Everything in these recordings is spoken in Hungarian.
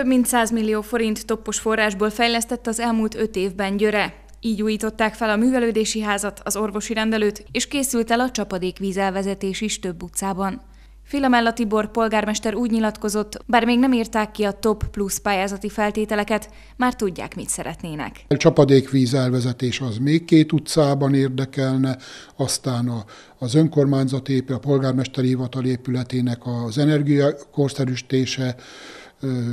Több mint 100 millió forint toppos forrásból fejlesztett az elmúlt öt évben Györe. Így újították fel a művelődési házat, az orvosi rendelőt, és készült el a csapadékvízelvezetés is több utcában. Filamella Tibor polgármester úgy nyilatkozott, bár még nem írták ki a top plusz pályázati feltételeket, már tudják, mit szeretnének. A csapadékvíz elvezetés az még két utcában érdekelne, aztán a, az önkormányzat épület, a polgármesteri hivatal épületének az energiakorszerűsítése,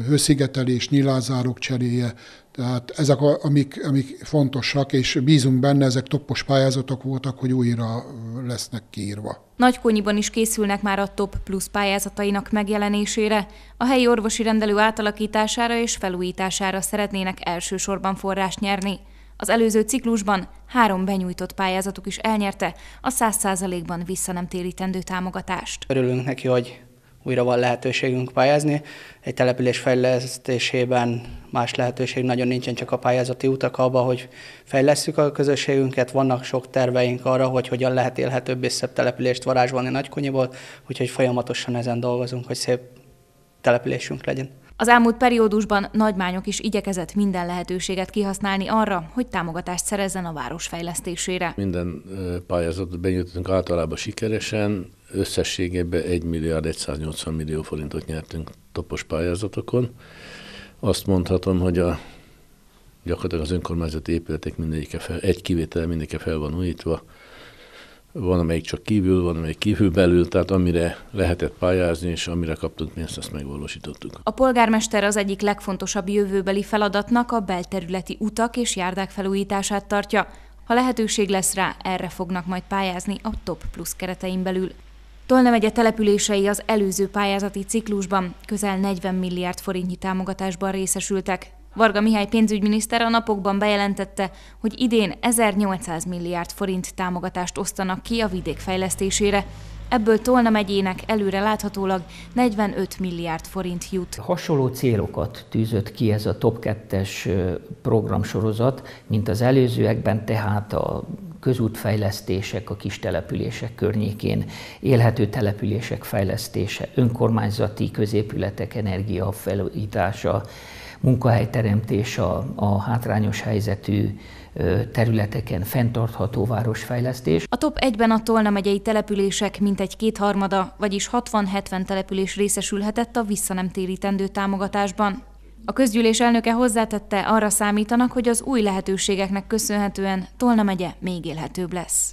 hőszigetelés, nyilázárok cseréje, tehát ezek, a, amik, amik fontosak, és bízunk benne, ezek toppos pályázatok voltak, hogy újra lesznek kiírva. Nagykonyiban is készülnek már a TOP plusz pályázatainak megjelenésére. A helyi orvosi rendelő átalakítására és felújítására szeretnének elsősorban forrást nyerni. Az előző ciklusban három benyújtott pályázatuk is elnyerte a 100%-ban visszanemtérítendő támogatást. Örülünk neki, hogy újra van lehetőségünk pályázni. Egy település fejlesztésében más lehetőség nagyon nincsen, csak a pályázati utak abban, hogy fejlesszük a közösségünket. Vannak sok terveink arra, hogy hogyan lehet élhetőbb és szebb települést varázsolni Nagykonyiból, úgyhogy folyamatosan ezen dolgozunk, hogy szép településünk legyen. Az elmúlt periódusban Nagymányok is igyekezett minden lehetőséget kihasználni arra, hogy támogatást szerezzen a város fejlesztésére. Minden pályázatot benyújtottunk általában sikeresen, összességében 1 milliárd 180 millió forintot nyertünk topos pályázatokon. Azt mondhatom, hogy a gyakorlatilag az önkormányzati épületek mindegyike fel, egy kivétel mindegyike fel van újítva, van, amelyik csak kívül, van, amelyik kívül belül, tehát amire lehetett pályázni, és amire kaptunk pénzt, azt megvalósítottuk. A polgármester az egyik legfontosabb jövőbeli feladatnak a belterületi utak és járdák felújítását tartja. Ha lehetőség lesz rá, erre fognak majd pályázni a Top Plus keretein belül. Tolnamegye települései az előző pályázati ciklusban közel 40 milliárd forintnyi támogatásban részesültek. Varga Mihály pénzügyminiszter a napokban bejelentette, hogy idén 1800 milliárd forint támogatást osztanak ki a vidék fejlesztésére, Ebből Tolna megyének előre láthatólag 45 milliárd forint jut. Hasonló célokat tűzött ki ez a Top 2-es programsorozat, mint az előzőekben, tehát a közútfejlesztések a kis települések környékén, élhető települések fejlesztése, önkormányzati középületek energiafelújítása, munkahelyteremtés a, a hátrányos helyzetű területeken fenntartható városfejlesztés. A top 1-ben a Tolna megyei települések mintegy kétharmada, vagyis 60-70 település részesülhetett a visszanemtérítendő támogatásban. A közgyűlés elnöke hozzátette, arra számítanak, hogy az új lehetőségeknek köszönhetően Tolna megye még élhetőbb lesz.